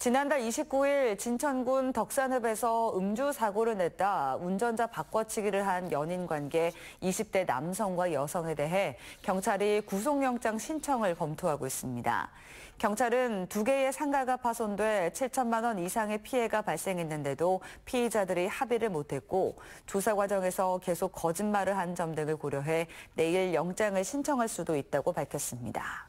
지난달 29일 진천군 덕산읍에서 음주 사고를 냈다 운전자 바꿔치기를 한 연인 관계 20대 남성과 여성에 대해 경찰이 구속영장 신청을 검토하고 있습니다. 경찰은 두 개의 상가가 파손돼 7천만 원 이상의 피해가 발생했는데도 피의자들이 합의를 못했고 조사 과정에서 계속 거짓말을 한 점 등을 고려해 내일 영장을 신청할 수도 있다고 밝혔습니다.